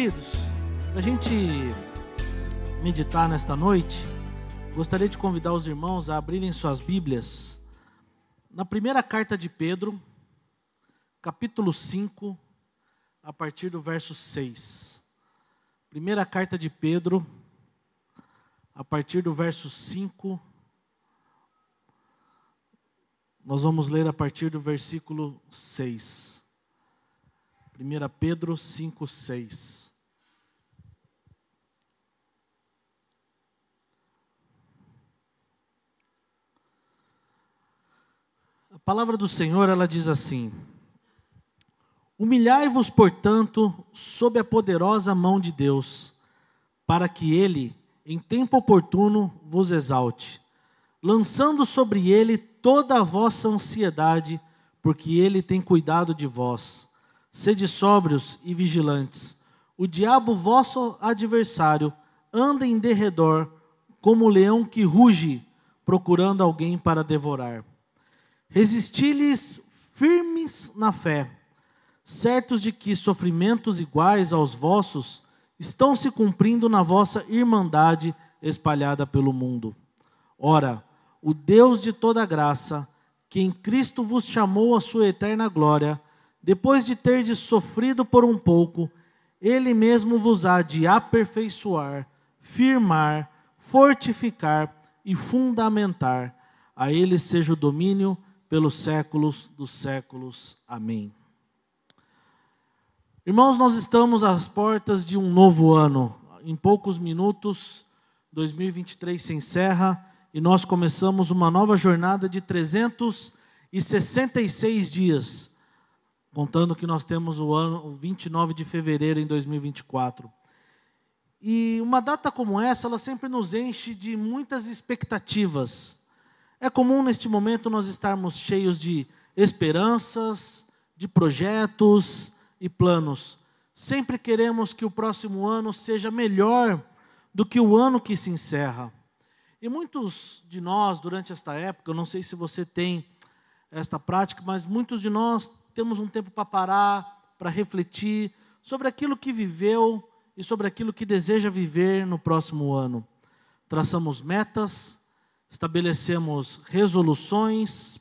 Queridos, a gente meditar nesta noite, gostaria de convidar os irmãos a abrirem suas Bíblias na primeira carta de Pedro, capítulo 5, a partir do verso 6. Primeira carta de Pedro, a partir do verso 5. Nós vamos ler a partir do versículo 6. 1 Pedro 5, 6. palavra do Senhor, ela diz assim: Humilhai-vos, portanto, sob a poderosa mão de Deus, para que ele, em tempo oportuno, vos exalte, lançando sobre ele toda a vossa ansiedade, porque ele tem cuidado de vós. Sede sóbrios e vigilantes. O diabo, vosso adversário, anda em derredor, como o leão que ruge, procurando alguém para devorar. Resisti-lhes firmes na fé, certos de que sofrimentos iguais aos vossos estão se cumprindo na vossa irmandade espalhada pelo mundo. Ora, o Deus de toda graça, que em Cristo vos chamou à sua eterna glória, depois de terdes sofrido por um pouco, ele mesmo vos há de aperfeiçoar, firmar, fortificar e fundamentar. A ele seja o domínio pelos séculos dos séculos. Amém. Irmãos, nós estamos às portas de um novo ano. Em poucos minutos, 2023 se encerra e nós começamos uma nova jornada de 366 dias, contando que nós temos o ano 29 de fevereiro em 2024. E uma data como essa, ela sempre nos enche de muitas expectativas. É comum neste momento nós estarmos cheios de esperanças, de projetos e planos. Sempre queremos que o próximo ano seja melhor do que o ano que se encerra. E muitos de nós, durante esta época, eu não sei se você tem esta prática, mas muitos de nós temos um tempo para parar, para refletir sobre aquilo que viveu e sobre aquilo que deseja viver no próximo ano. Traçamos metas, estabelecemos resoluções,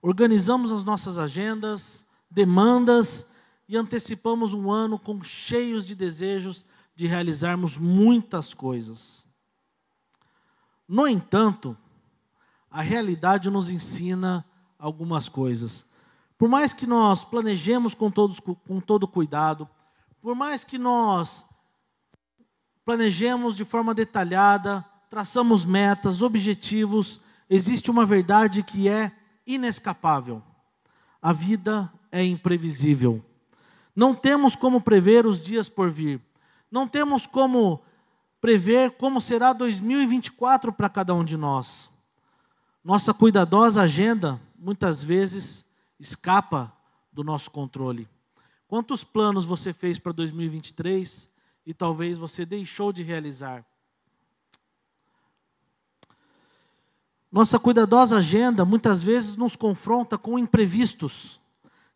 organizamos as nossas agendas, demandas e antecipamos um ano com cheios de desejos de realizarmos muitas coisas. No entanto, a realidade nos ensina algumas coisas. Por mais que nós planejemos com, todos, com todo cuidado, por mais que nós planejemos de forma detalhada, traçamos metas, objetivos, existe uma verdade que é inescapável: a vida é imprevisível. Não temos como prever os dias por vir, não temos como prever como será 2024 para cada um de nós. Nossa cuidadosa agenda muitas vezes escapa do nosso controle. Quantos planos você fez para 2023 e talvez você deixou de realizar? Nossa cuidadosa agenda muitas vezes nos confronta com imprevistos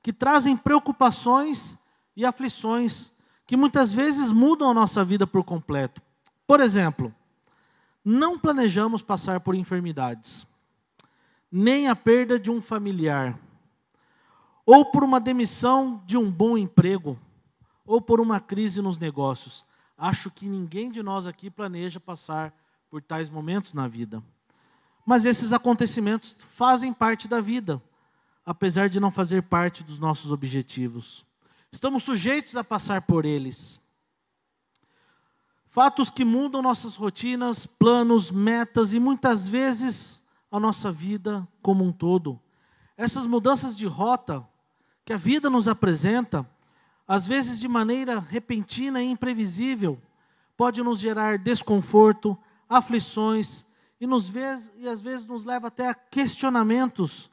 que trazem preocupações e aflições que muitas vezes mudam a nossa vida por completo. Por exemplo, não planejamos passar por enfermidades, nem a perda de um familiar, ou por uma demissão de um bom emprego, ou por uma crise nos negócios. Acho que ninguém de nós aqui planeja passar por tais momentos na vida. Mas esses acontecimentos fazem parte da vida, apesar de não fazer parte dos nossos objetivos. Estamos sujeitos a passar por eles. Fatos que mudam nossas rotinas, planos, metas e muitas vezes a nossa vida como um todo. Essas mudanças de rota que a vida nos apresenta, às vezes de maneira repentina e imprevisível, pode nos gerar desconforto, aflições e, nos vê, e às vezes nos leva até a questionamentos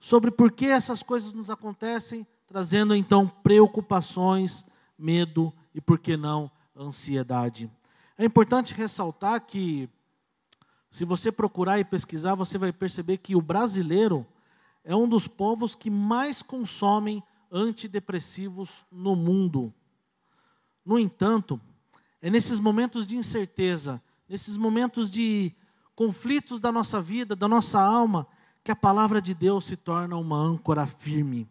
sobre por que essas coisas nos acontecem, trazendo então preocupações, medo e, por que não, ansiedade. É importante ressaltar que, se você procurar e pesquisar, você vai perceber que o brasileiro é um dos povos que mais consomem antidepressivos no mundo. No entanto, é nesses momentos de incerteza, nesses momentos de conflitos da nossa vida, da nossa alma, que a palavra de Deus se torna uma âncora firme.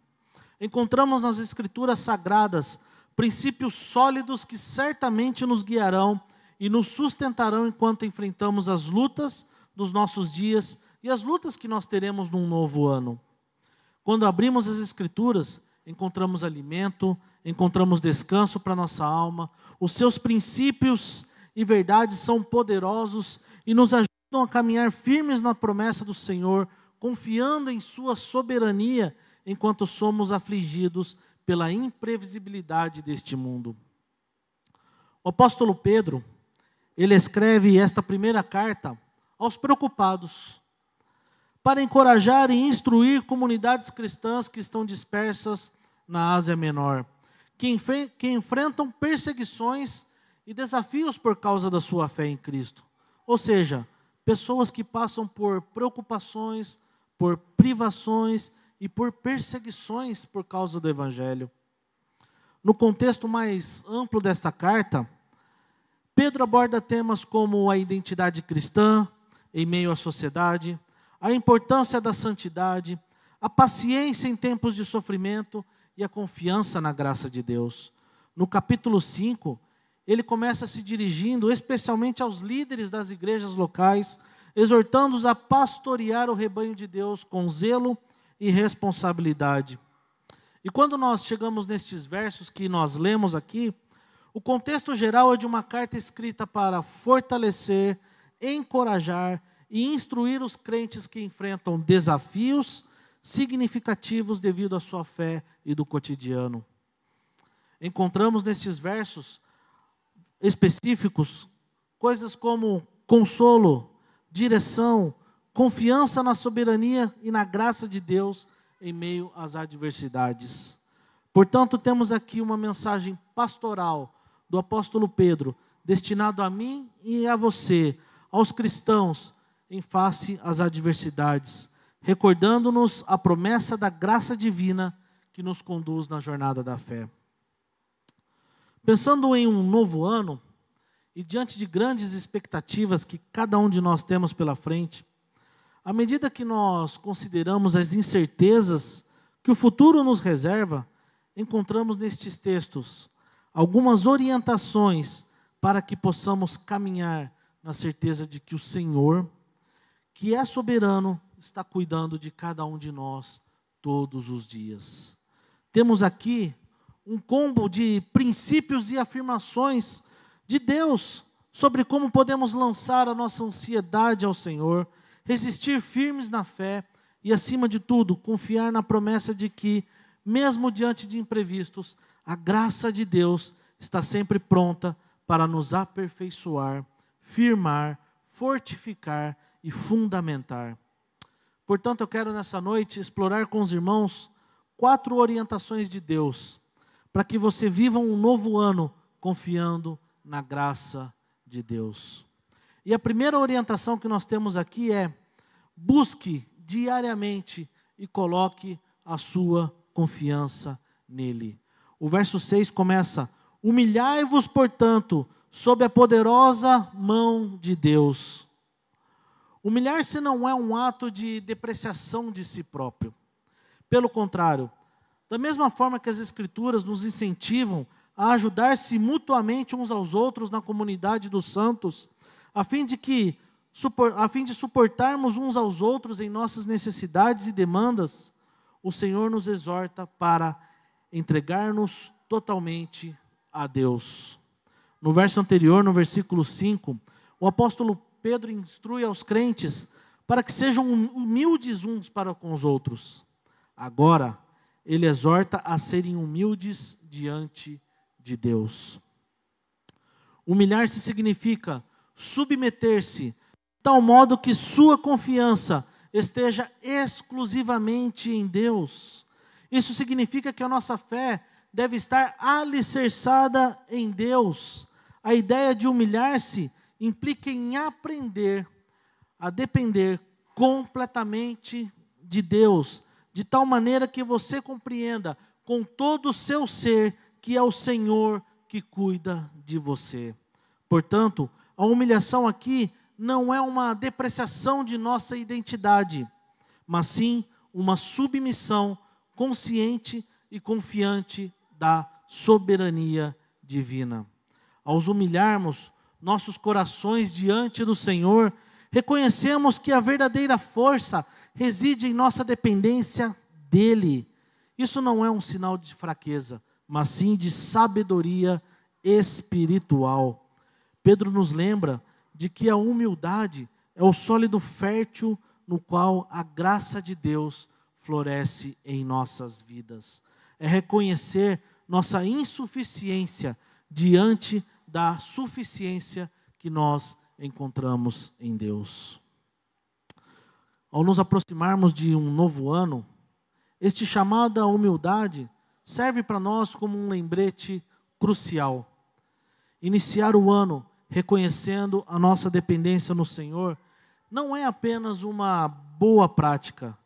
Encontramos nas Escrituras sagradas princípios sólidos que certamente nos guiarão e nos sustentarão enquanto enfrentamos as lutas dos nossos dias e as lutas que nós teremos num novo ano. Quando abrimos as Escrituras, encontramos alimento, encontramos descanso para nossa alma, os seus princípios e verdades são poderosos e nos ajudam a caminhar firmes na promessa do Senhor, confiando em Sua soberania, enquanto somos afligidos pela imprevisibilidade deste mundo. O apóstolo Pedro, ele escreve esta primeira carta aos preocupados, para encorajar e instruir comunidades cristãs que estão dispersas na Ásia Menor, que, enfre que enfrentam perseguições e desafios por causa da sua fé em Cristo. Ou seja, pessoas que passam por preocupações, por privações e por perseguições por causa do Evangelho. No contexto mais amplo desta carta, Pedro aborda temas como a identidade cristã em meio à sociedade, a importância da santidade, a paciência em tempos de sofrimento e a confiança na graça de Deus. No capítulo 5, ele começa se dirigindo especialmente aos líderes das igrejas locais, exortando-os a pastorear o rebanho de Deus com zelo e responsabilidade. E quando nós chegamos nestes versos que nós lemos aqui, o contexto geral é de uma carta escrita para fortalecer, encorajar e instruir os crentes que enfrentam desafios significativos devido à sua fé e do cotidiano. Encontramos nestes versos específicos, coisas como consolo, direção, confiança na soberania e na graça de Deus em meio às adversidades. Portanto, temos aqui uma mensagem pastoral do apóstolo Pedro, destinado a mim e a você, aos cristãos, em face às adversidades, recordando-nos a promessa da graça divina que nos conduz na jornada da fé. Pensando em um novo ano e diante de grandes expectativas que cada um de nós temos pela frente, à medida que nós consideramos as incertezas que o futuro nos reserva, encontramos nestes textos algumas orientações para que possamos caminhar na certeza de que o Senhor, que é soberano, está cuidando de cada um de nós todos os dias. Temos aqui um combo de princípios e afirmações de Deus sobre como podemos lançar a nossa ansiedade ao Senhor, resistir firmes na fé e, acima de tudo, confiar na promessa de que, mesmo diante de imprevistos, a graça de Deus está sempre pronta para nos aperfeiçoar, firmar, fortificar e fundamentar. Portanto, eu quero nessa noite explorar com os irmãos quatro orientações de Deus para que você viva um novo ano confiando na graça de Deus. E a primeira orientação que nós temos aqui é: busque diariamente e coloque a sua confiança nele. O verso 6 começa: Humilhai-vos, portanto, sob a poderosa mão de Deus. Humilhar-se não é um ato de depreciação de si próprio. Pelo contrário, da mesma forma que as Escrituras nos incentivam a ajudar-se mutuamente uns aos outros na comunidade dos santos, a fim de que a fim de suportarmos uns aos outros em nossas necessidades e demandas, o Senhor nos exorta para entregar-nos totalmente a Deus. No verso anterior, no versículo 5, o apóstolo Pedro instrui aos crentes para que sejam humildes uns para com os outros. Agora, ele exorta a serem humildes diante de Deus. Humilhar-se significa submeter-se, tal modo que sua confiança esteja exclusivamente em Deus. Isso significa que a nossa fé deve estar alicerçada em Deus. A ideia de humilhar-se implica em aprender a depender completamente de Deus, de tal maneira que você compreenda com todo o seu ser que é o Senhor que cuida de você. Portanto, a humilhação aqui não é uma depreciação de nossa identidade, mas sim uma submissão consciente e confiante da soberania divina. Aos humilharmos nossos corações diante do Senhor, reconhecemos que a verdadeira força reside em nossa dependência dele. Isso não é um sinal de fraqueza, mas sim de sabedoria espiritual. Pedro nos lembra de que a humildade é o sólido fértil no qual a graça de Deus floresce em nossas vidas. É reconhecer nossa insuficiência diante da suficiência que nós encontramos em Deus ao nos aproximarmos de um novo ano, este chamado à humildade serve para nós como um lembrete crucial. Iniciar o ano reconhecendo a nossa dependência no Senhor não é apenas uma boa prática,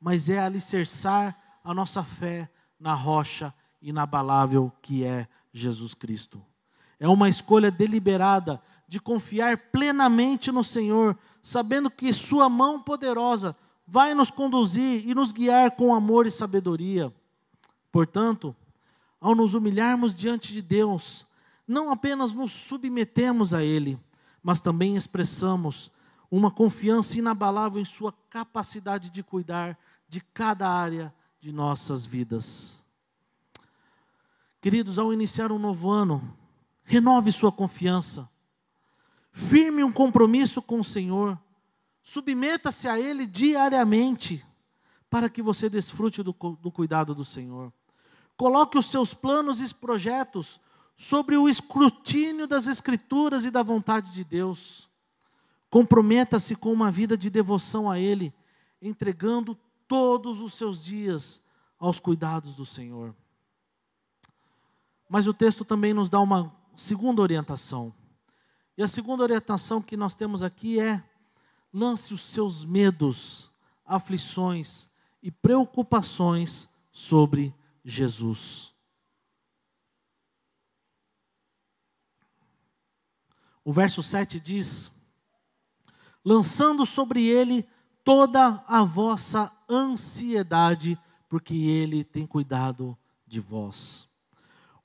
mas é alicerçar a nossa fé na rocha inabalável que é Jesus Cristo. É uma escolha deliberada de confiar plenamente no Senhor, sabendo que Sua mão poderosa vai nos conduzir e nos guiar com amor e sabedoria. Portanto, ao nos humilharmos diante de Deus, não apenas nos submetemos a Ele, mas também expressamos uma confiança inabalável em Sua capacidade de cuidar de cada área de nossas vidas. Queridos, ao iniciar um novo ano, renove sua confiança Firme um compromisso com o Senhor. Submeta-se a Ele diariamente, para que você desfrute do, do cuidado do Senhor. Coloque os seus planos e projetos sobre o escrutínio das Escrituras e da vontade de Deus. Comprometa-se com uma vida de devoção a Ele, entregando todos os seus dias aos cuidados do Senhor. Mas o texto também nos dá uma segunda orientação. E a segunda orientação que nós temos aqui é: lance os seus medos, aflições e preocupações sobre Jesus. O verso 7 diz: lançando sobre ele toda a vossa ansiedade, porque ele tem cuidado de vós.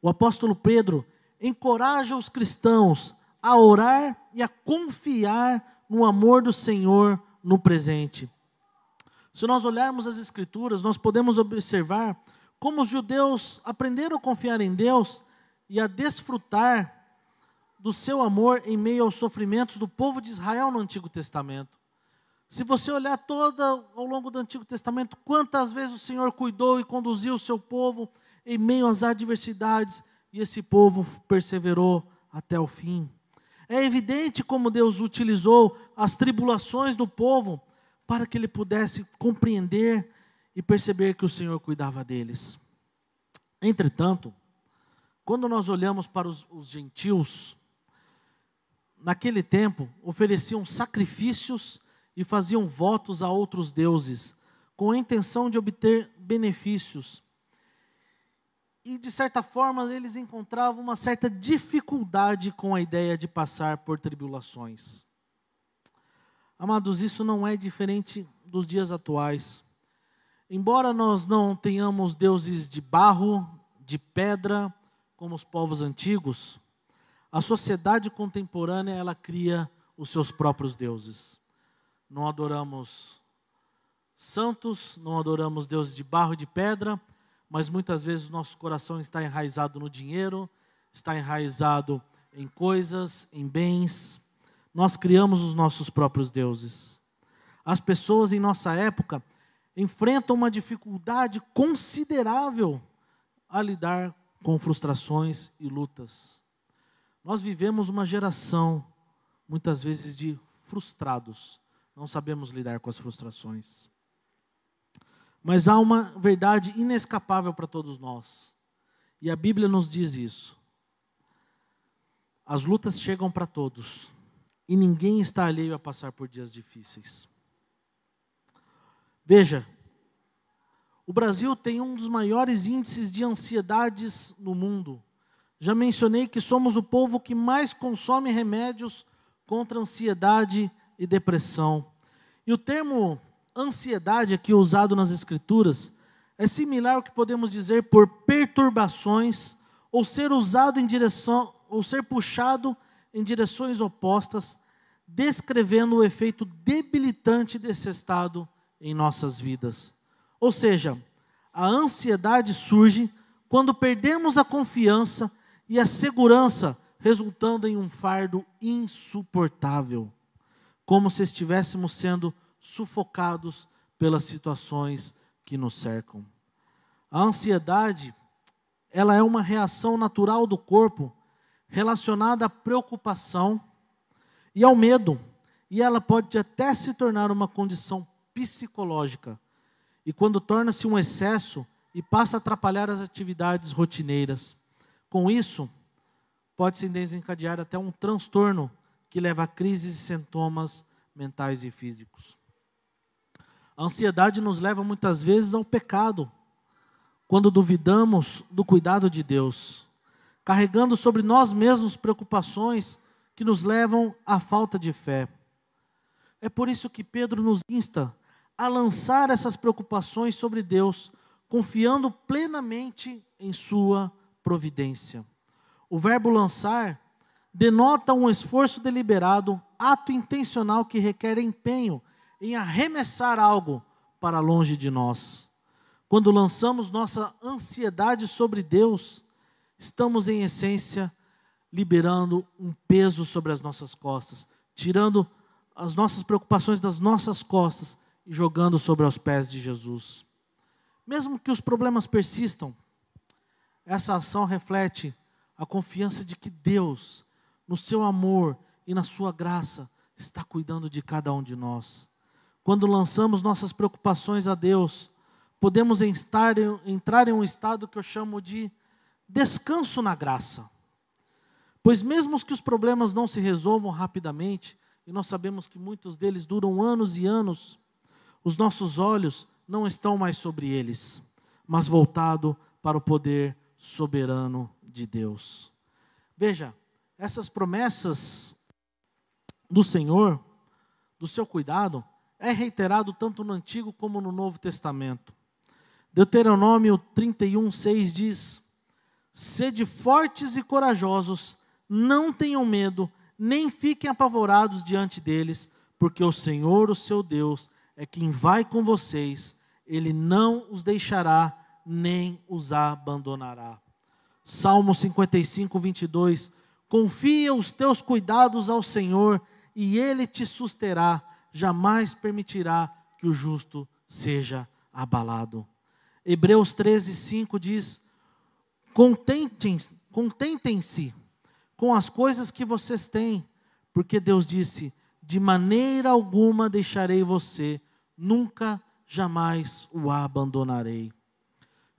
O apóstolo Pedro encoraja os cristãos a orar e a confiar no amor do Senhor no presente. Se nós olharmos as Escrituras, nós podemos observar como os judeus aprenderam a confiar em Deus e a desfrutar do seu amor em meio aos sofrimentos do povo de Israel no Antigo Testamento. Se você olhar toda ao longo do Antigo Testamento, quantas vezes o Senhor cuidou e conduziu o seu povo em meio às adversidades e esse povo perseverou até o fim. É evidente como Deus utilizou as tribulações do povo para que ele pudesse compreender e perceber que o Senhor cuidava deles. Entretanto, quando nós olhamos para os, os gentios, naquele tempo ofereciam sacrifícios e faziam votos a outros deuses, com a intenção de obter benefícios e de certa forma eles encontravam uma certa dificuldade com a ideia de passar por tribulações. Amados, isso não é diferente dos dias atuais. Embora nós não tenhamos deuses de barro, de pedra, como os povos antigos, a sociedade contemporânea ela cria os seus próprios deuses. Não adoramos santos, não adoramos deuses de barro e de pedra, mas muitas vezes o nosso coração está enraizado no dinheiro, está enraizado em coisas, em bens. Nós criamos os nossos próprios deuses. As pessoas em nossa época enfrentam uma dificuldade considerável a lidar com frustrações e lutas. Nós vivemos uma geração, muitas vezes, de frustrados, não sabemos lidar com as frustrações. Mas há uma verdade inescapável para todos nós. E a Bíblia nos diz isso. As lutas chegam para todos. E ninguém está alheio a passar por dias difíceis. Veja, o Brasil tem um dos maiores índices de ansiedades no mundo. Já mencionei que somos o povo que mais consome remédios contra ansiedade e depressão. E o termo Ansiedade, aqui usado nas Escrituras, é similar ao que podemos dizer por perturbações ou ser usado em direção ou ser puxado em direções opostas, descrevendo o efeito debilitante desse estado em nossas vidas. Ou seja, a ansiedade surge quando perdemos a confiança e a segurança, resultando em um fardo insuportável, como se estivéssemos sendo sufocados pelas situações que nos cercam. A ansiedade, ela é uma reação natural do corpo relacionada à preocupação e ao medo, e ela pode até se tornar uma condição psicológica. E quando torna-se um excesso e passa a atrapalhar as atividades rotineiras, com isso pode se desencadear até um transtorno que leva a crises e sintomas mentais e físicos. A ansiedade nos leva muitas vezes ao pecado, quando duvidamos do cuidado de Deus, carregando sobre nós mesmos preocupações que nos levam à falta de fé. É por isso que Pedro nos insta a lançar essas preocupações sobre Deus, confiando plenamente em Sua providência. O verbo lançar denota um esforço deliberado, ato intencional que requer empenho, em arremessar algo para longe de nós. Quando lançamos nossa ansiedade sobre Deus, estamos, em essência, liberando um peso sobre as nossas costas, tirando as nossas preocupações das nossas costas e jogando sobre os pés de Jesus. Mesmo que os problemas persistam, essa ação reflete a confiança de que Deus, no seu amor e na sua graça, está cuidando de cada um de nós. Quando lançamos nossas preocupações a Deus, podemos estar, entrar em um estado que eu chamo de descanso na graça. Pois, mesmo que os problemas não se resolvam rapidamente, e nós sabemos que muitos deles duram anos e anos, os nossos olhos não estão mais sobre eles, mas voltado para o poder soberano de Deus. Veja, essas promessas do Senhor, do seu cuidado, é reiterado tanto no Antigo como no Novo Testamento. Deuteronômio 31, 6 diz: Sede fortes e corajosos, não tenham medo, nem fiquem apavorados diante deles, porque o Senhor, o seu Deus, é quem vai com vocês, ele não os deixará, nem os abandonará. Salmo 55, 22: Confia os teus cuidados ao Senhor, e ele te susterá jamais permitirá que o justo seja abalado. Hebreus 13, 5 diz: Contentem-se contentem com as coisas que vocês têm, porque Deus disse: De maneira alguma deixarei você, nunca, jamais o abandonarei.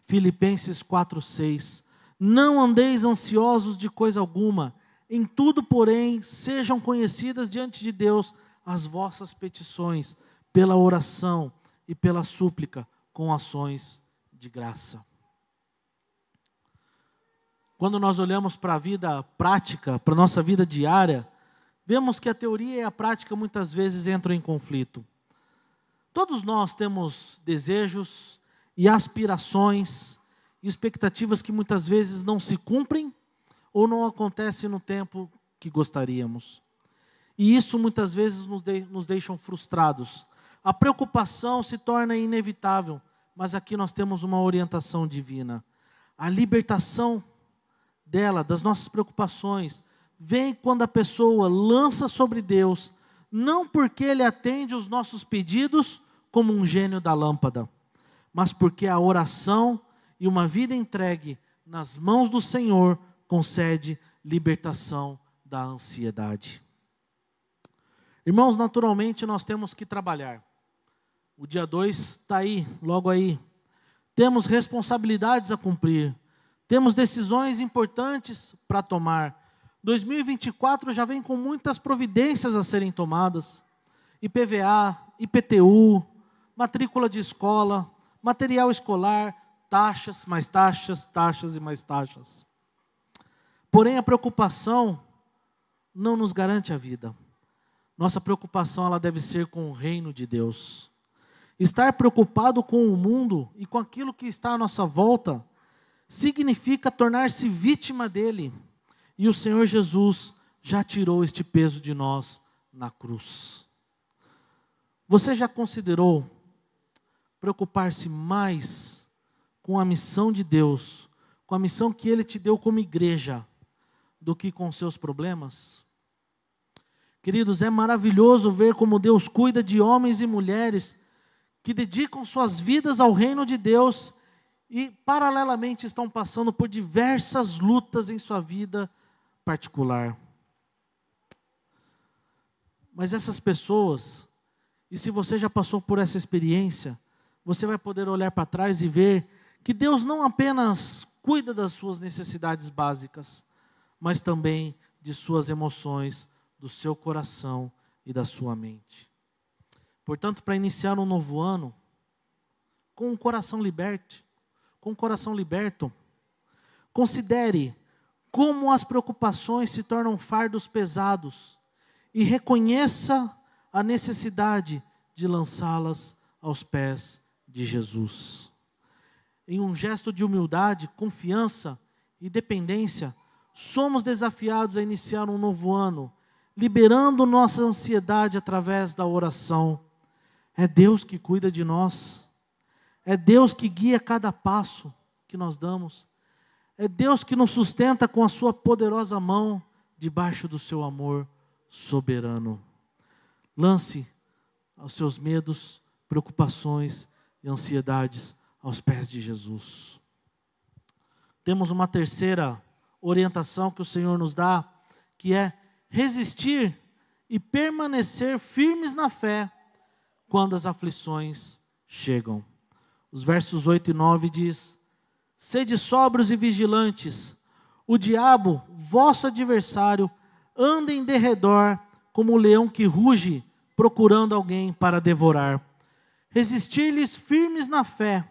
Filipenses 4, 6 Não andeis ansiosos de coisa alguma, em tudo, porém, sejam conhecidas diante de Deus as vossas petições pela oração e pela súplica com ações de graça. Quando nós olhamos para a vida prática, para a nossa vida diária, vemos que a teoria e a prática muitas vezes entram em conflito. Todos nós temos desejos e aspirações, expectativas que muitas vezes não se cumprem ou não acontecem no tempo que gostaríamos. E isso muitas vezes nos, de, nos deixa frustrados. A preocupação se torna inevitável, mas aqui nós temos uma orientação divina. A libertação dela, das nossas preocupações, vem quando a pessoa lança sobre Deus, não porque Ele atende os nossos pedidos como um gênio da lâmpada, mas porque a oração e uma vida entregue nas mãos do Senhor concede libertação da ansiedade. Irmãos, naturalmente nós temos que trabalhar. O dia 2 está aí, logo aí. Temos responsabilidades a cumprir. Temos decisões importantes para tomar. 2024 já vem com muitas providências a serem tomadas: IPVA, IPTU, matrícula de escola, material escolar, taxas, mais taxas, taxas e mais taxas. Porém, a preocupação não nos garante a vida nossa preocupação ela deve ser com o reino de Deus. Estar preocupado com o mundo e com aquilo que está à nossa volta significa tornar-se vítima dele. E o Senhor Jesus já tirou este peso de nós na cruz. Você já considerou preocupar-se mais com a missão de Deus, com a missão que ele te deu como igreja, do que com seus problemas? Queridos, é maravilhoso ver como Deus cuida de homens e mulheres que dedicam suas vidas ao reino de Deus e, paralelamente, estão passando por diversas lutas em sua vida particular. Mas essas pessoas, e se você já passou por essa experiência, você vai poder olhar para trás e ver que Deus não apenas cuida das suas necessidades básicas, mas também de suas emoções, do seu coração e da sua mente. Portanto, para iniciar um novo ano, com um coração liberto, com um coração liberto, considere como as preocupações se tornam fardos pesados e reconheça a necessidade de lançá-las aos pés de Jesus. Em um gesto de humildade, confiança e dependência, somos desafiados a iniciar um novo ano liberando nossa ansiedade através da oração. É Deus que cuida de nós. É Deus que guia cada passo que nós damos. É Deus que nos sustenta com a sua poderosa mão debaixo do seu amor soberano. Lance os seus medos, preocupações e ansiedades aos pés de Jesus. Temos uma terceira orientação que o Senhor nos dá, que é resistir e permanecer firmes na fé quando as aflições chegam. Os versos 8 e 9 diz: Sede sóbrios e vigilantes, o diabo, vosso adversário, anda em derredor como o leão que ruge, procurando alguém para devorar. Resistir-lhes firmes na fé,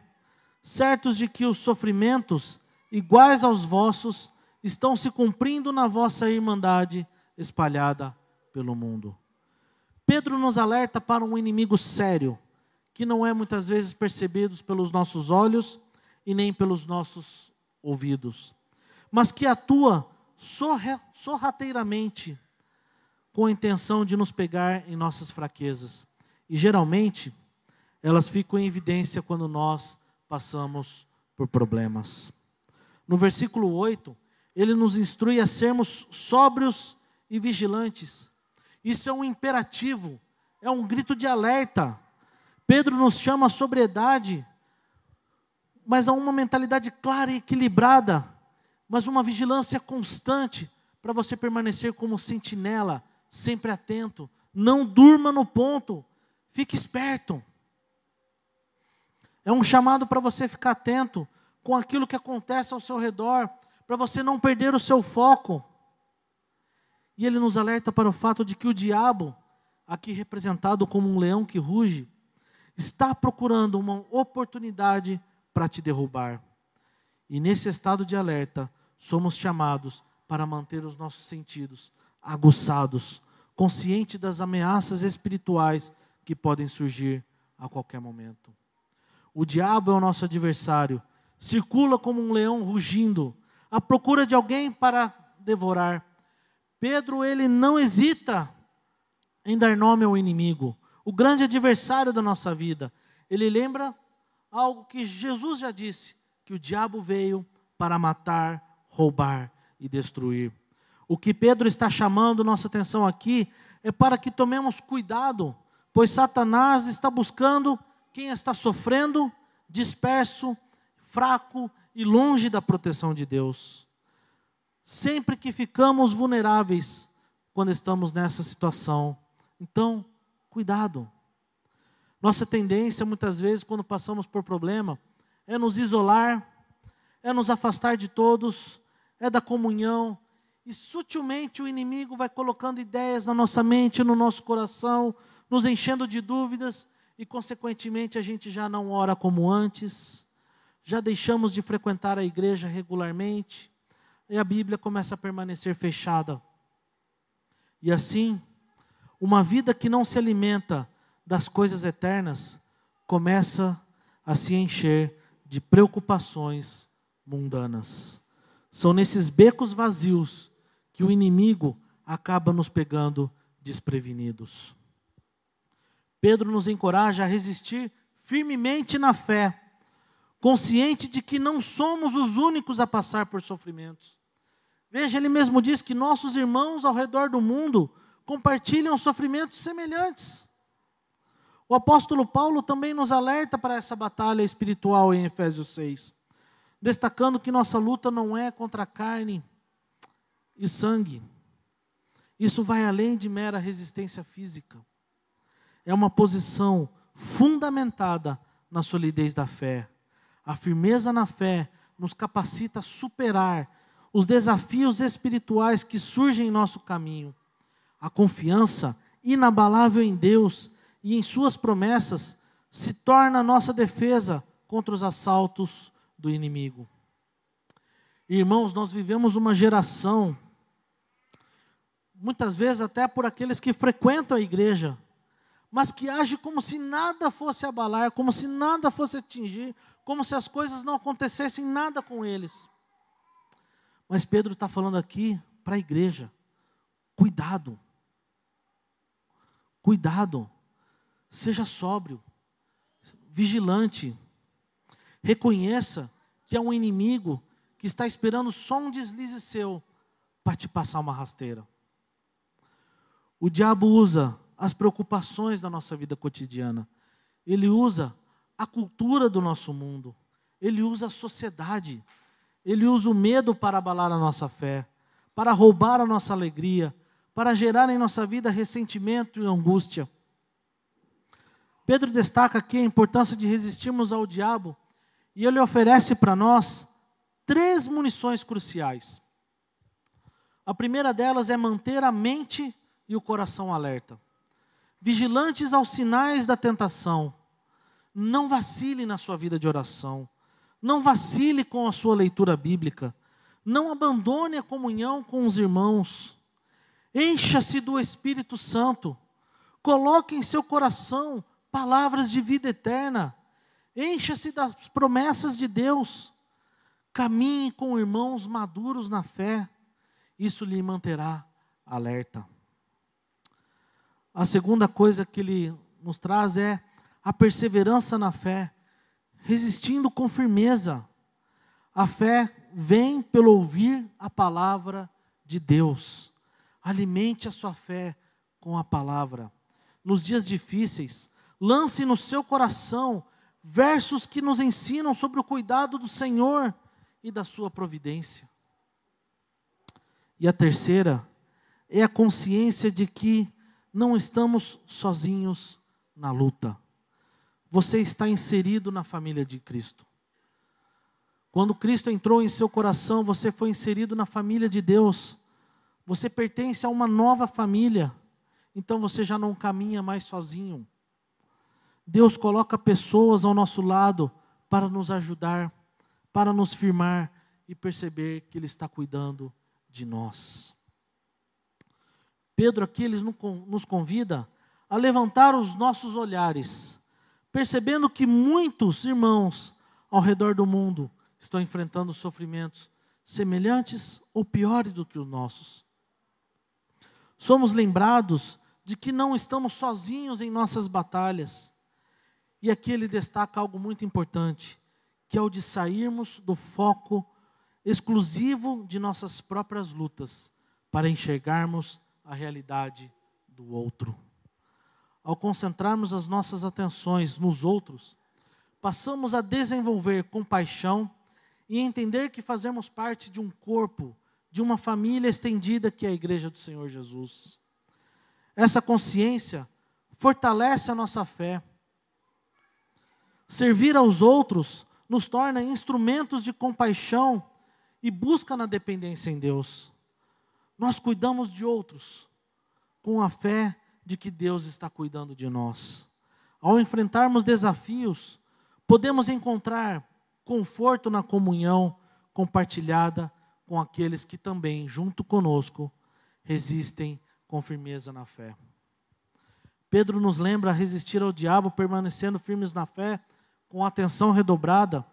certos de que os sofrimentos, iguais aos vossos, estão se cumprindo na vossa irmandade espalhada pelo mundo. Pedro nos alerta para um inimigo sério, que não é muitas vezes percebido pelos nossos olhos e nem pelos nossos ouvidos, mas que atua sorrateiramente com a intenção de nos pegar em nossas fraquezas. E geralmente, elas ficam em evidência quando nós passamos por problemas. No versículo 8, ele nos instrui a sermos sóbrios e vigilantes. Isso é um imperativo, é um grito de alerta. Pedro nos chama à sobriedade, mas a uma mentalidade clara e equilibrada, mas uma vigilância constante para você permanecer como sentinela, sempre atento. Não durma no ponto, fique esperto. É um chamado para você ficar atento com aquilo que acontece ao seu redor, para você não perder o seu foco. E ele nos alerta para o fato de que o diabo, aqui representado como um leão que ruge, está procurando uma oportunidade para te derrubar. E nesse estado de alerta, somos chamados para manter os nossos sentidos aguçados, consciente das ameaças espirituais que podem surgir a qualquer momento. O diabo é o nosso adversário, circula como um leão rugindo, à procura de alguém para devorar. Pedro, ele não hesita em dar nome ao inimigo, o grande adversário da nossa vida. Ele lembra algo que Jesus já disse, que o diabo veio para matar, roubar e destruir. O que Pedro está chamando nossa atenção aqui é para que tomemos cuidado, pois Satanás está buscando quem está sofrendo, disperso, fraco e longe da proteção de Deus sempre que ficamos vulneráveis quando estamos nessa situação. Então, cuidado. Nossa tendência, muitas vezes, quando passamos por problema, é nos isolar, é nos afastar de todos, é da comunhão. E sutilmente o inimigo vai colocando ideias na nossa mente, no nosso coração, nos enchendo de dúvidas, e consequentemente a gente já não ora como antes, já deixamos de frequentar a igreja regularmente, e a Bíblia começa a permanecer fechada. E assim, uma vida que não se alimenta das coisas eternas começa a se encher de preocupações mundanas. São nesses becos vazios que o inimigo acaba nos pegando desprevenidos. Pedro nos encoraja a resistir firmemente na fé, consciente de que não somos os únicos a passar por sofrimentos. Veja, ele mesmo diz que nossos irmãos ao redor do mundo compartilham sofrimentos semelhantes. O apóstolo Paulo também nos alerta para essa batalha espiritual em Efésios 6, destacando que nossa luta não é contra carne e sangue. Isso vai além de mera resistência física. É uma posição fundamentada na solidez da fé. A firmeza na fé nos capacita a superar os desafios espirituais que surgem em nosso caminho. A confiança inabalável em Deus e em Suas promessas se torna nossa defesa contra os assaltos do inimigo. Irmãos, nós vivemos uma geração, muitas vezes até por aqueles que frequentam a igreja, mas que age como se nada fosse abalar, como se nada fosse atingir, como se as coisas não acontecessem nada com eles. Mas Pedro está falando aqui para a igreja: cuidado, cuidado, seja sóbrio, vigilante, reconheça que há é um inimigo que está esperando só um deslize seu para te passar uma rasteira. O diabo usa as preocupações da nossa vida cotidiana, ele usa a cultura do nosso mundo, ele usa a sociedade ele usa o medo para abalar a nossa fé, para roubar a nossa alegria, para gerar em nossa vida ressentimento e angústia. Pedro destaca aqui a importância de resistirmos ao diabo e ele oferece para nós três munições cruciais. A primeira delas é manter a mente e o coração alerta, vigilantes aos sinais da tentação. Não vacile na sua vida de oração. Não vacile com a sua leitura bíblica. Não abandone a comunhão com os irmãos. Encha-se do Espírito Santo. Coloque em seu coração palavras de vida eterna. Encha-se das promessas de Deus. Caminhe com irmãos maduros na fé. Isso lhe manterá alerta. A segunda coisa que ele nos traz é a perseverança na fé resistindo com firmeza. A fé vem pelo ouvir a palavra de Deus. Alimente a sua fé com a palavra. Nos dias difíceis, lance no seu coração versos que nos ensinam sobre o cuidado do Senhor e da sua providência. E a terceira é a consciência de que não estamos sozinhos na luta você está inserido na família de Cristo. Quando Cristo entrou em seu coração, você foi inserido na família de Deus. Você pertence a uma nova família. Então você já não caminha mais sozinho. Deus coloca pessoas ao nosso lado para nos ajudar, para nos firmar e perceber que Ele está cuidando de nós. Pedro aqui ele nos convida a levantar os nossos olhares percebendo que muitos irmãos ao redor do mundo estão enfrentando sofrimentos semelhantes ou piores do que os nossos. Somos lembrados de que não estamos sozinhos em nossas batalhas. E aqui ele destaca algo muito importante, que é o de sairmos do foco exclusivo de nossas próprias lutas para enxergarmos a realidade do outro ao concentrarmos as nossas atenções nos outros, passamos a desenvolver compaixão e entender que fazemos parte de um corpo, de uma família estendida que é a Igreja do Senhor Jesus. Essa consciência fortalece a nossa fé. Servir aos outros nos torna instrumentos de compaixão e busca na dependência em Deus. Nós cuidamos de outros com a fé de que Deus está cuidando de nós. Ao enfrentarmos desafios, podemos encontrar conforto na comunhão compartilhada com aqueles que também, junto conosco, resistem com firmeza na fé. Pedro nos lembra resistir ao diabo permanecendo firmes na fé, com atenção redobrada,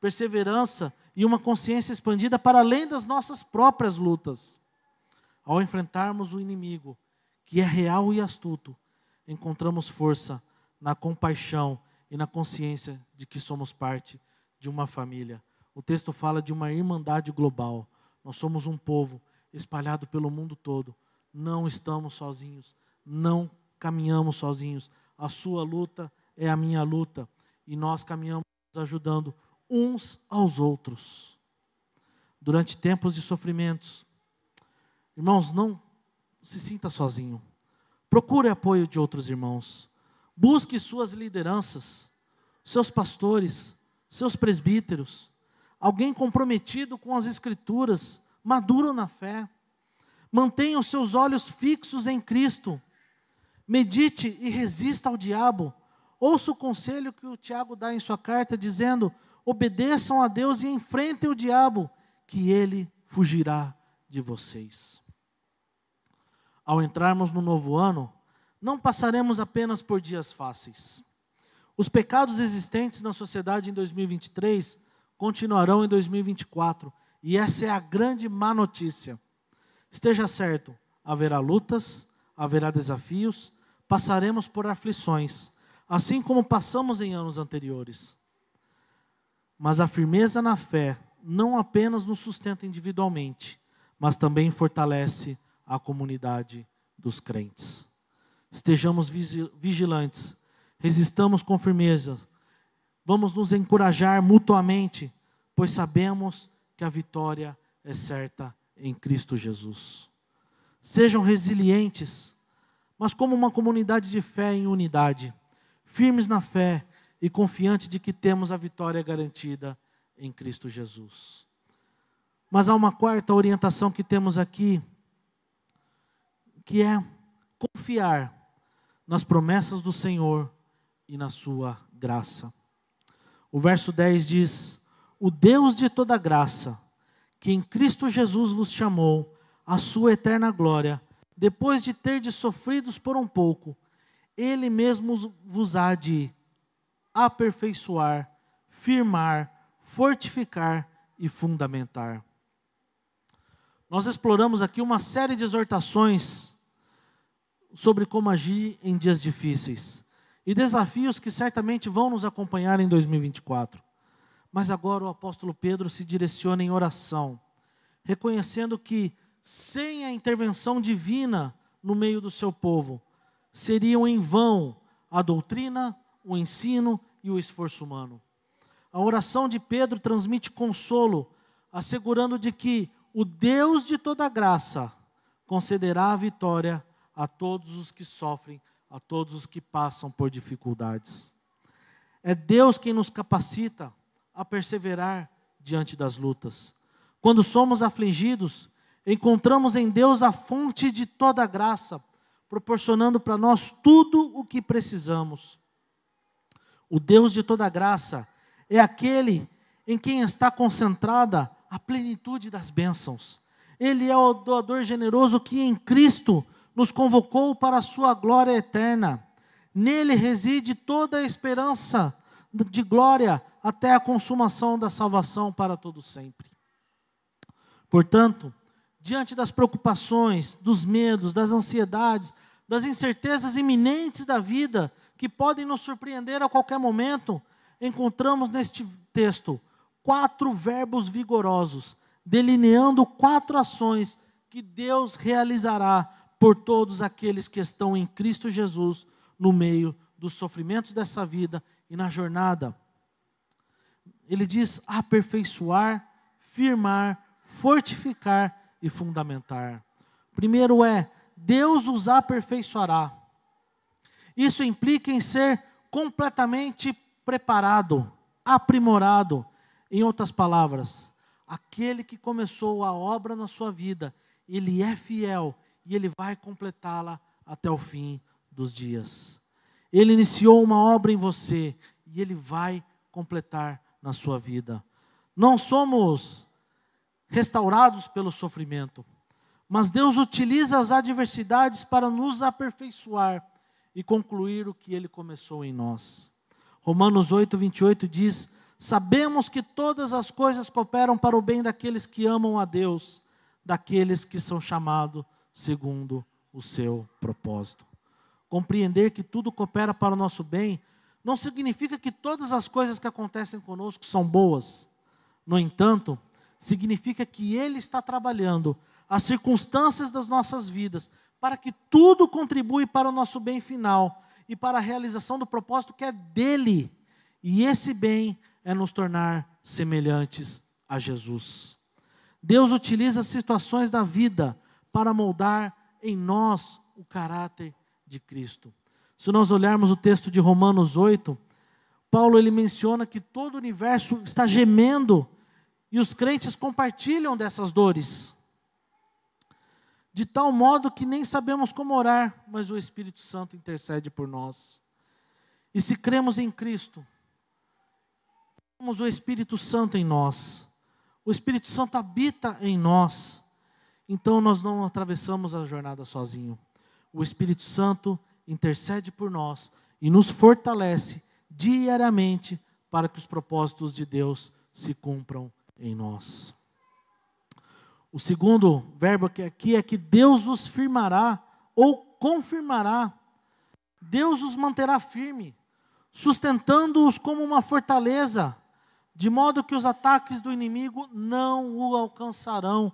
perseverança e uma consciência expandida para além das nossas próprias lutas. Ao enfrentarmos o inimigo, que é real e astuto, encontramos força na compaixão e na consciência de que somos parte de uma família. O texto fala de uma irmandade global. Nós somos um povo espalhado pelo mundo todo. Não estamos sozinhos, não caminhamos sozinhos. A sua luta é a minha luta e nós caminhamos ajudando uns aos outros. Durante tempos de sofrimentos, irmãos, não se sinta sozinho. Procure apoio de outros irmãos. Busque suas lideranças, seus pastores, seus presbíteros, alguém comprometido com as Escrituras, maduro na fé. Mantenha os seus olhos fixos em Cristo. Medite e resista ao diabo. Ouça o conselho que o Tiago dá em sua carta, dizendo: obedeçam a Deus e enfrentem o diabo, que ele fugirá de vocês ao entrarmos no novo ano, não passaremos apenas por dias fáceis. Os pecados existentes na sociedade em 2023 continuarão em 2024, e essa é a grande má notícia. Esteja certo, haverá lutas, haverá desafios, passaremos por aflições, assim como passamos em anos anteriores. Mas a firmeza na fé não apenas nos sustenta individualmente, mas também fortalece à comunidade dos crentes. Estejamos vigilantes, resistamos com firmeza, vamos nos encorajar mutuamente, pois sabemos que a vitória é certa em Cristo Jesus. Sejam resilientes, mas como uma comunidade de fé em unidade, firmes na fé e confiantes de que temos a vitória garantida em Cristo Jesus. Mas há uma quarta orientação que temos aqui que é confiar nas promessas do Senhor e na sua graça. O verso 10 diz: O Deus de toda graça, que em Cristo Jesus vos chamou à sua eterna glória, depois de terdes sofridos por um pouco, ele mesmo vos há de aperfeiçoar, firmar, fortificar e fundamentar. Nós exploramos aqui uma série de exortações sobre como agir em dias difíceis e desafios que certamente vão nos acompanhar em 2024. Mas agora o apóstolo Pedro se direciona em oração, reconhecendo que sem a intervenção divina no meio do seu povo, seriam em vão a doutrina, o ensino e o esforço humano. A oração de Pedro transmite consolo, assegurando de que o Deus de toda graça concederá a vitória a todos os que sofrem, a todos os que passam por dificuldades. É Deus quem nos capacita a perseverar diante das lutas. Quando somos afligidos, encontramos em Deus a fonte de toda graça, proporcionando para nós tudo o que precisamos. O Deus de toda graça é aquele em quem está concentrada a plenitude das bênçãos. Ele é o doador generoso que em Cristo nos convocou para a sua glória eterna. Nele reside toda a esperança de glória até a consumação da salvação para todo sempre. Portanto, diante das preocupações, dos medos, das ansiedades, das incertezas iminentes da vida, que podem nos surpreender a qualquer momento, encontramos neste texto quatro verbos vigorosos, delineando quatro ações que Deus realizará por todos aqueles que estão em Cristo Jesus no meio dos sofrimentos dessa vida e na jornada. Ele diz aperfeiçoar, firmar, fortificar e fundamentar. Primeiro é Deus os aperfeiçoará. Isso implica em ser completamente preparado, aprimorado. Em outras palavras, aquele que começou a obra na sua vida, ele é fiel e ele vai completá-la até o fim dos dias. Ele iniciou uma obra em você e ele vai completar na sua vida. Não somos restaurados pelo sofrimento, mas Deus utiliza as adversidades para nos aperfeiçoar e concluir o que ele começou em nós. Romanos 8, 28 diz: Sabemos que todas as coisas cooperam para o bem daqueles que amam a Deus, daqueles que são chamados segundo o seu propósito. Compreender que tudo coopera para o nosso bem não significa que todas as coisas que acontecem conosco são boas. No entanto, significa que Ele está trabalhando as circunstâncias das nossas vidas para que tudo contribui para o nosso bem final e para a realização do propósito que é dele. E esse bem é nos tornar semelhantes a Jesus. Deus utiliza as situações da vida para moldar em nós o caráter de Cristo. Se nós olharmos o texto de Romanos 8, Paulo ele menciona que todo o universo está gemendo e os crentes compartilham dessas dores. De tal modo que nem sabemos como orar, mas o Espírito Santo intercede por nós. E se cremos em Cristo, temos o Espírito Santo em nós. O Espírito Santo habita em nós. Então nós não atravessamos a jornada sozinho. O Espírito Santo intercede por nós e nos fortalece diariamente para que os propósitos de Deus se cumpram em nós. O segundo verbo que aqui é que Deus os firmará ou confirmará. Deus os manterá firme, sustentando-os como uma fortaleza, de modo que os ataques do inimigo não o alcançarão.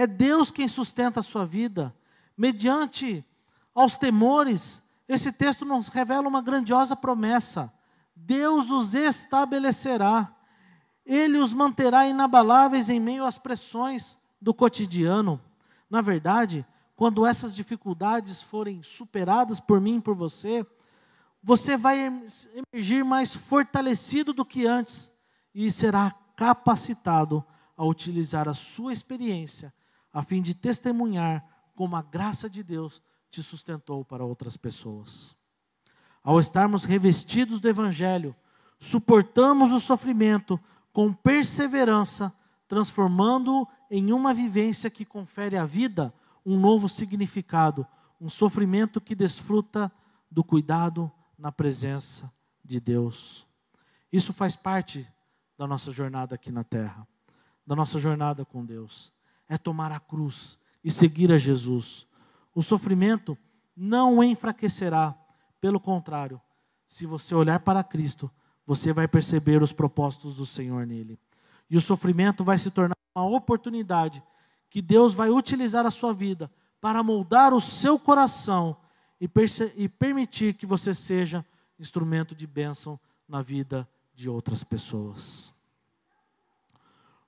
É Deus quem sustenta a sua vida. Mediante aos temores, esse texto nos revela uma grandiosa promessa. Deus os estabelecerá. Ele os manterá inabaláveis em meio às pressões do cotidiano. Na verdade, quando essas dificuldades forem superadas por mim e por você, você vai emergir mais fortalecido do que antes e será capacitado a utilizar a sua experiência a fim de testemunhar como a graça de Deus te sustentou para outras pessoas. Ao estarmos revestidos do Evangelho, suportamos o sofrimento com perseverança, transformando-o em uma vivência que confere à vida um novo significado, um sofrimento que desfruta do cuidado na presença de Deus. Isso faz parte da nossa jornada aqui na terra, da nossa jornada com Deus é tomar a cruz e seguir a Jesus. O sofrimento não o enfraquecerá, pelo contrário, se você olhar para Cristo, você vai perceber os propósitos do Senhor nele. E o sofrimento vai se tornar uma oportunidade que Deus vai utilizar a sua vida para moldar o seu coração e, e permitir que você seja instrumento de bênção na vida de outras pessoas.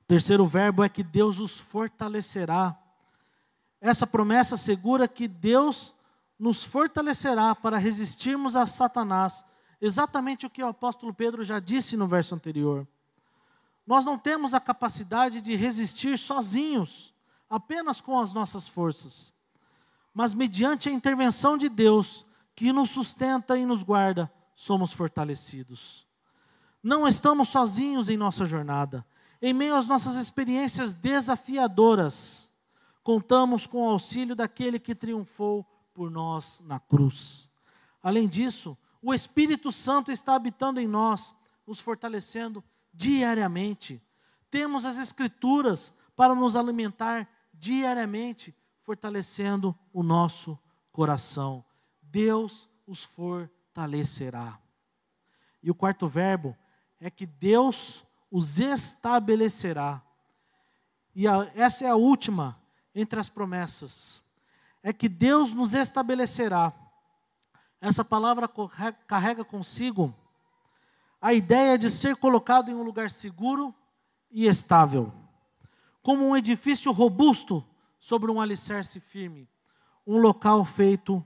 O terceiro verbo é que Deus os fortalecerá. Essa promessa segura que Deus nos fortalecerá para resistirmos a Satanás, exatamente o que o apóstolo Pedro já disse no verso anterior. Nós não temos a capacidade de resistir sozinhos, apenas com as nossas forças, mas mediante a intervenção de Deus, que nos sustenta e nos guarda, somos fortalecidos. Não estamos sozinhos em nossa jornada. Em meio às nossas experiências desafiadoras, contamos com o auxílio daquele que triunfou por nós na cruz. Além disso, o Espírito Santo está habitando em nós, nos fortalecendo diariamente. Temos as Escrituras para nos alimentar diariamente, fortalecendo o nosso coração. Deus os fortalecerá. E o quarto verbo é que Deus os estabelecerá. E a, essa é a última entre as promessas. É que Deus nos estabelecerá. Essa palavra carrega consigo a ideia de ser colocado em um lugar seguro e estável, como um edifício robusto sobre um alicerce firme, um local feito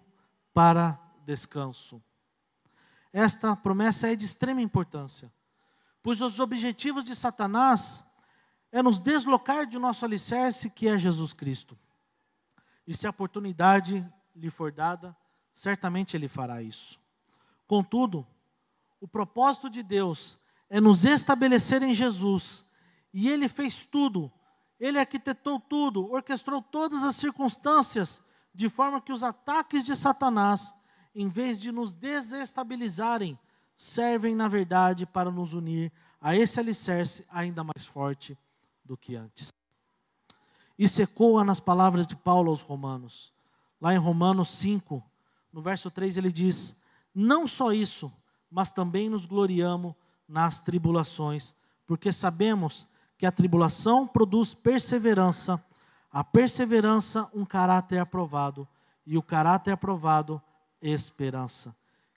para descanso. Esta promessa é de extrema importância pois os objetivos de Satanás é nos deslocar de nosso alicerce que é Jesus Cristo. E se a oportunidade lhe for dada, certamente ele fará isso. Contudo, o propósito de Deus é nos estabelecer em Jesus, e ele fez tudo, ele arquitetou tudo, orquestrou todas as circunstâncias, de forma que os ataques de Satanás, em vez de nos desestabilizarem, servem, na verdade, para nos unir a esse alicerce ainda mais forte do que antes. E secoa nas palavras de Paulo aos Romanos. Lá em Romanos 5, no verso 3, ele diz: Não só isso, mas também nos gloriamos nas tribulações, porque sabemos que a tribulação produz perseverança, a perseverança, um caráter aprovado, e o caráter aprovado, esperança.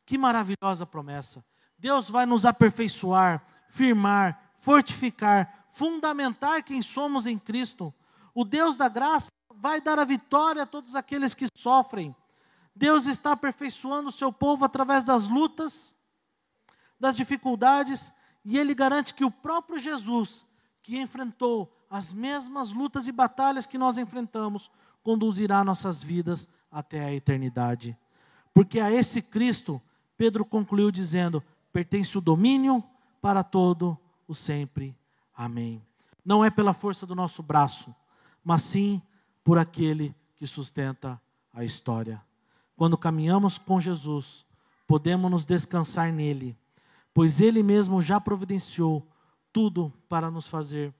Que maravilhosa promessa! Deus vai nos aperfeiçoar, firmar, fortificar, fundamentar quem somos em Cristo. O Deus da graça vai dar a vitória a todos aqueles que sofrem. Deus está aperfeiçoando o seu povo através das lutas, das dificuldades, e ele garante que o próprio Jesus, que enfrentou as mesmas lutas e batalhas que nós enfrentamos, conduzirá nossas vidas até a eternidade. Porque a esse Cristo Pedro concluiu dizendo: pertence o domínio para todo o sempre. Amém. Não é pela força do nosso braço, mas sim por aquele que sustenta a história. Quando caminhamos com Jesus, podemos nos descansar nele, pois ele mesmo já providenciou tudo para nos fazer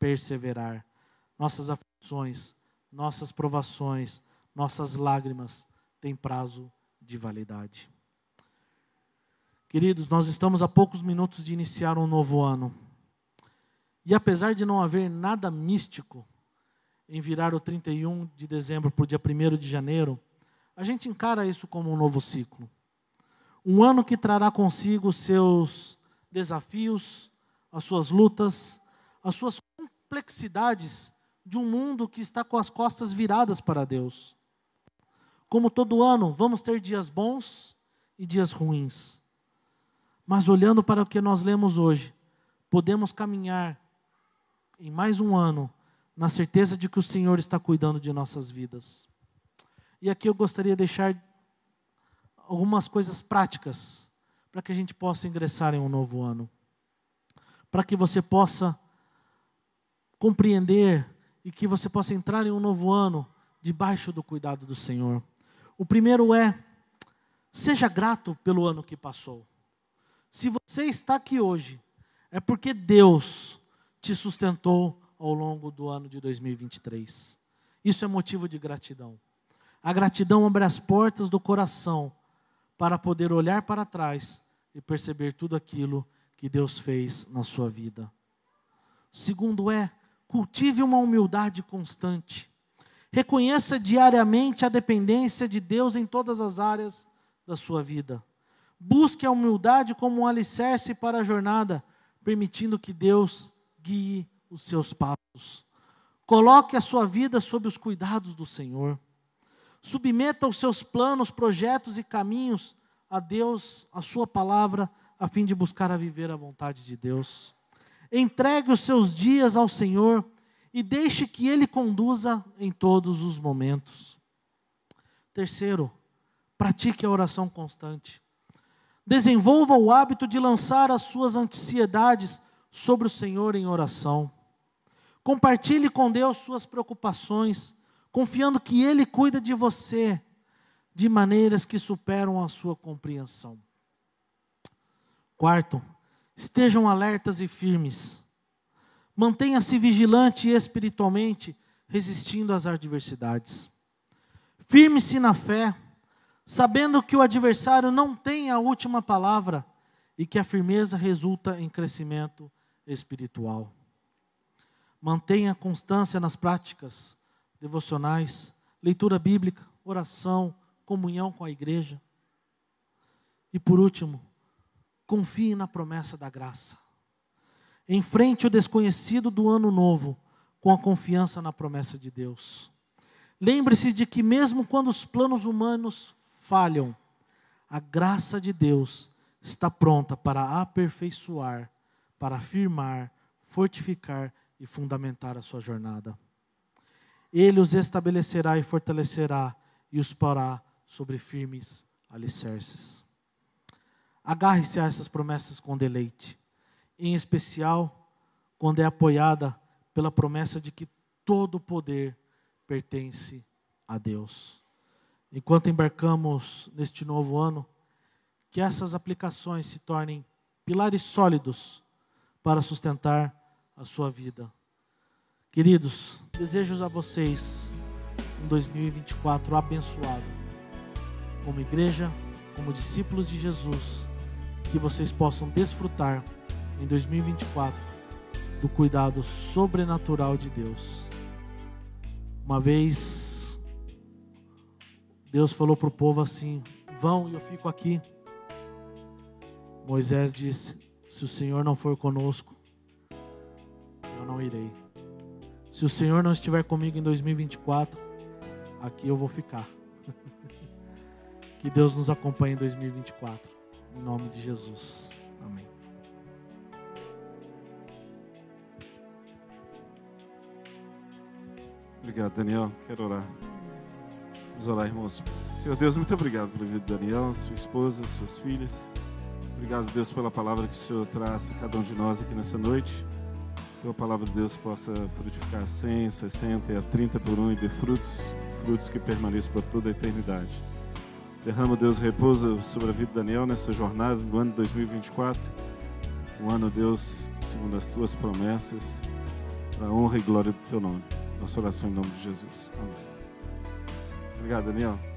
perseverar. Nossas aflições, nossas provações, nossas lágrimas têm prazo de validade. Queridos, nós estamos a poucos minutos de iniciar um novo ano. E apesar de não haver nada místico em virar o 31 de dezembro para o dia 1 de janeiro, a gente encara isso como um novo ciclo. Um ano que trará consigo seus desafios, as suas lutas, as suas complexidades de um mundo que está com as costas viradas para Deus. Como todo ano, vamos ter dias bons e dias ruins. Mas olhando para o que nós lemos hoje, podemos caminhar em mais um ano na certeza de que o Senhor está cuidando de nossas vidas. E aqui eu gostaria de deixar algumas coisas práticas para que a gente possa ingressar em um novo ano. Para que você possa compreender e que você possa entrar em um novo ano debaixo do cuidado do Senhor. O primeiro é: seja grato pelo ano que passou. Se você está aqui hoje, é porque Deus te sustentou ao longo do ano de 2023. Isso é motivo de gratidão. A gratidão abre as portas do coração para poder olhar para trás e perceber tudo aquilo que Deus fez na sua vida. Segundo é, cultive uma humildade constante. Reconheça diariamente a dependência de Deus em todas as áreas da sua vida. Busque a humildade como um alicerce para a jornada, permitindo que Deus guie os seus passos. Coloque a sua vida sob os cuidados do Senhor. Submeta os seus planos, projetos e caminhos a Deus, a sua palavra, a fim de buscar a viver a vontade de Deus. Entregue os seus dias ao Senhor e deixe que Ele conduza em todos os momentos. Terceiro, pratique a oração constante. Desenvolva o hábito de lançar as suas ansiedades sobre o Senhor em oração. Compartilhe com Deus suas preocupações, confiando que Ele cuida de você de maneiras que superam a sua compreensão. Quarto, estejam alertas e firmes. Mantenha-se vigilante espiritualmente, resistindo às adversidades. Firme-se na fé sabendo que o adversário não tem a última palavra e que a firmeza resulta em crescimento espiritual. Mantenha constância nas práticas devocionais, leitura bíblica, oração, comunhão com a igreja. E por último, confie na promessa da graça. Enfrente o desconhecido do ano novo com a confiança na promessa de Deus. Lembre-se de que, mesmo quando os planos humanos falham, a graça de Deus está pronta para aperfeiçoar, para afirmar, fortificar e fundamentar a sua jornada. Ele os estabelecerá e fortalecerá e os porá sobre firmes alicerces. Agarre-se a essas promessas com deleite, em especial quando é apoiada pela promessa de que todo o poder pertence a Deus enquanto embarcamos neste novo ano, que essas aplicações se tornem pilares sólidos para sustentar a sua vida. Queridos, desejo a vocês um 2024 abençoado. Como igreja, como discípulos de Jesus, que vocês possam desfrutar em 2024 do cuidado sobrenatural de Deus. Uma vez Deus falou para o povo assim: Vão e eu fico aqui. Moisés disse: Se o Senhor não for conosco, eu não irei. Se o Senhor não estiver comigo em 2024, aqui eu vou ficar. que Deus nos acompanhe em 2024. Em nome de Jesus. Amém. Obrigado, Daniel. Quero orar. Vamos orar, irmãos. Senhor Deus, muito obrigado pela vida do Daniel, sua esposa, suas filhas. Obrigado, Deus, pela palavra que o Senhor traz a cada um de nós aqui nessa noite. Que a palavra de Deus possa frutificar a 100, 60 e a 30 por um e dê frutos, frutos que permaneçam por toda a eternidade. Derrama, Deus, repouso sobre a vida do Daniel nessa jornada do ano 2024. Um ano, Deus, segundo as tuas promessas, para a honra e glória do teu nome. Nossa oração em nome de Jesus. Amém. Obrigado, Daniel.